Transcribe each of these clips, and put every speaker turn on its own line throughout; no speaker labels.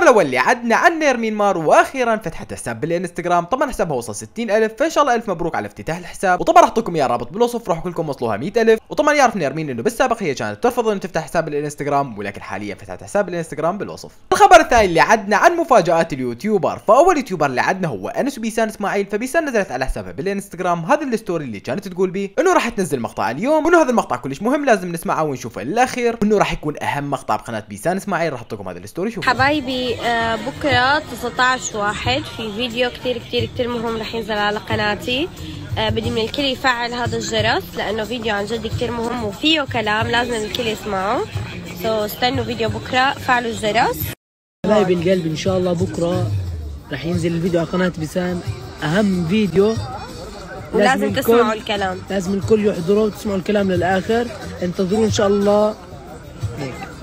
الخبر الاول اللي عدنا عن نير مينمار واخيرا فتحت حساب بالانستغرام طبعا حسابها وصل 60000 فان شاء الله الف مبروك على افتتاح الحساب وطبعا راح اعطيكم اياه رابط بالوصف راح كلكم وصلوها 100000 وطبعا يعرف نير مين انه بالسابق هي كانت ترفض انه تفتح حساب بالانستغرام ولكن حاليا فتحت حساب بالانستغرام بالوصف الخبر الثاني اللي عدنا عن مفاجات اليوتيوبر فاول يوتيوبر اللي عدنا هو انس بيسان اسماعيل فبيسان نزلت على حسابها بالانستغرام هذا الستوري اللي كانت تقول بيه انه راح تنزل مقطع اليوم وانه هذا المقطع كلش مهم لازم نسمعه ونشوفه للاخير وانه راح يكون اهم مقطع بقناه بيسان اسماعيل راح اعطيكم هذا الستوري شوفوا
حبايبي آه، بكرة 19 واحد في فيديو كتير كتير كتير مهم رح ينزل على قناتي آه، بدي من الكل يفعل هذا الجرس لأنه فيديو عن جد كتير مهم وفيه كلام لازم الكل يسمعه سو استنوا فيديو بكرة فعلوا الجرس
حبايب القلب إن شاء الله بكرة رح ينزل الفيديو على قناة بسام أهم فيديو
ولازم تسمعوا الكلام لازم الكل يحضروا وتسمعوا الكلام للآخر انتظروه إن شاء الله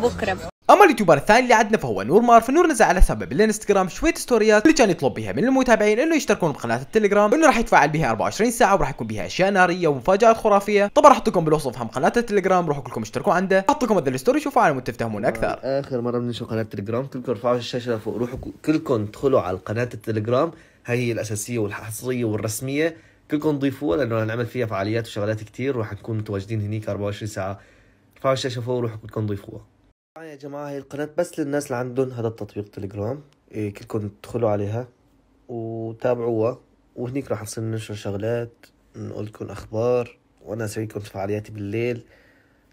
بكرة اما
اليوتيوبر الثاني اللي عندنا فهو نور مارف نور نزل على حسابه بالانستغرام شويه ستوريات اللي كان يطلب بها من المتابعين انه يشتركون بقناه التليجرام انه راح يتفاعل بها 24 ساعه وراح يكون بها اشياء ناريه ومفاجات خرافيه طبعا راح احط لكم بالوصف هم قناه التليجرام
روحوا كلكم اشتركوا عنده احط لكم هذا الستوري شوفوا على مود تفهمون اكثر آه، اخر مره بننشر قناه التليجرام كلكم ارفعوا الشاشه فوق روحوا كلكم ادخلوا على قناه التليجرام هي الاساسيه والحصريه والرسميه كلكم ضيفوها لانه نعمل فيها فعاليات وشغلات كثير وراح نكون متواجدين هنيك 24 ساعه ارفعوا الشاشه فوق روحوا كلكم ضيفوها يا جماعه هي القناه بس للناس اللي عندهم هذا التطبيق تليجرام إيه كلكم تدخلوا عليها وتابعوها وهنيك راح نصير ننشر شغلات نقول لكم اخبار وانا اسوي لكم فعالياتي بالليل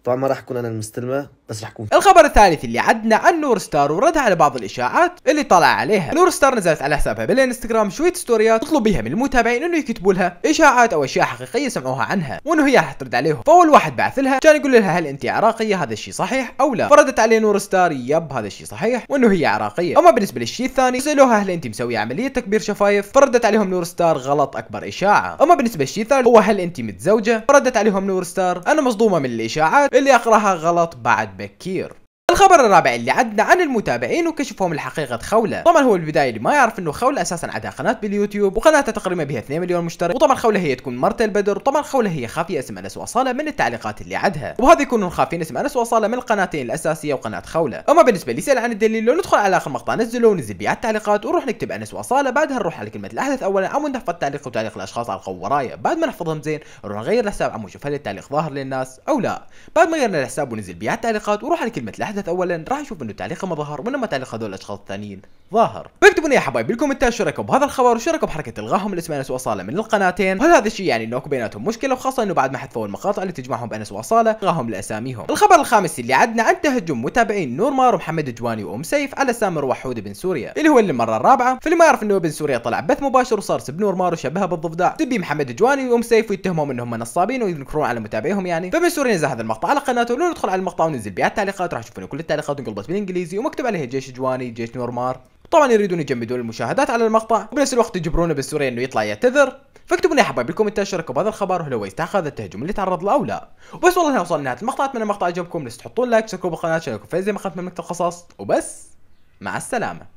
طبعا ما راح اكون انا المستلمه بس راح اكون
الخبر الثالث اللي عدنا عن نور ستار وردها على بعض الاشاعات اللي طلع عليها نور ستار نزلت على حسابها بالانستغرام شويه ستوريات تطلب بها من المتابعين انه يكتبوا لها اشاعات او اشياء حقيقيه سمعوها عنها وانه هي راح ترد عليهم فاول واحد بعث لها كان يقول لها هل انت عراقيه هذا الشيء صحيح او لا فردت عليه نور ستار يب هذا الشيء صحيح وانه هي عراقيه اما بالنسبه للشيء الثاني سالوها هل انت مسويه عمليه تكبير شفايف فردت عليهم نور ستار غلط اكبر اشاعه اما بالنسبه للشيء الثالث هو هل انت متزوجه فردت عليهم نور ستار انا مصدومه من الاشاعات اللي أقراها غلط بعد بكير الخبر الرابع اللي عدنا عن المتابعين وكشفهم الحقيقة خولة طبعا هو البداية اللي ما يعرف انه خولة اساسا عندها قناة باليوتيوب وقناتها تقريبا بها 2 مليون مشترك وطبعا خولة هي تكون مرت البدر وطبعا خولة هي خافية اسم انس وصالة من التعليقات اللي عدها وهذا يكونون خافين اسم انس وصالة من القناتين الاساسية وقناة خولة اما بالنسبة لي سأل عن الدليل لو ندخل على اخر مقطع نزله ونزل بيع التعليقات ونروح نكتب انس وصالة بعدها نروح على كلمة الاحدث اولا عمود نحفظ تعليق وتعليق الاشخاص على القوة ورايا بعد ما نحفظهم زين نروح نغير الحساب عمود نشوف هل التعليق ظاهر للناس او لا بعد ما غيرنا الحساب ونزل بيع التعليقات ونروح على كلمة الاحدث الحدث اولا راح يشوف انه تعليقه ما ظهر وانما تعليق هذول الاشخاص الثانيين ظاهر فاكتبوا يا حبايب بالكومنتات شو رايكم بهذا الخبر وشو رايكم بحركه الغاهم اللي اسمها انس واصاله من القناتين وهل هذا الشيء يعني انه اكو بيناتهم مشكله وخاصه انه بعد ما حذفوا المقاطع اللي تجمعهم بانس واصاله غاهم لاساميهم الخبر الخامس اللي عدنا عن تهجم متابعين نور مار ومحمد جواني وام سيف على سامر وحوده بن سوريا اللي هو اللي المره الرابعه فاللي ما يعرف انه بن سوريا طلع بث مباشر وصار سب نور مار وشبهها بالضفدع تبي محمد جواني وام سيف ويتهمهم انهم نصابين ويذكرون على متابعيهم يعني فبن سوريا نزل هذا المقطع على قناته ولو ندخل على المقطع وننزل بيع التعليقات راح تشوفون كل التعليقات انقلبت بالانجليزي ومكتوب عليها جيش جواني جيش نورمار طبعا يريدون يجمدون المشاهدات على المقطع وبنفس الوقت يجبرونه بالسوري انه يطلع يعتذر فاكتبوا لي يا حبايب بالكومنتات شاركوا بهذا الخبر وهل هو يستحق هذا التهجم اللي تعرض له او لا وبس والله وصلنا لنهايه المقطع اتمنى المقطع عجبكم لا تحطون لايك تشتركوا بالقناه تشاركوا في زي ما اخذت من مقطع القصص وبس مع
السلامه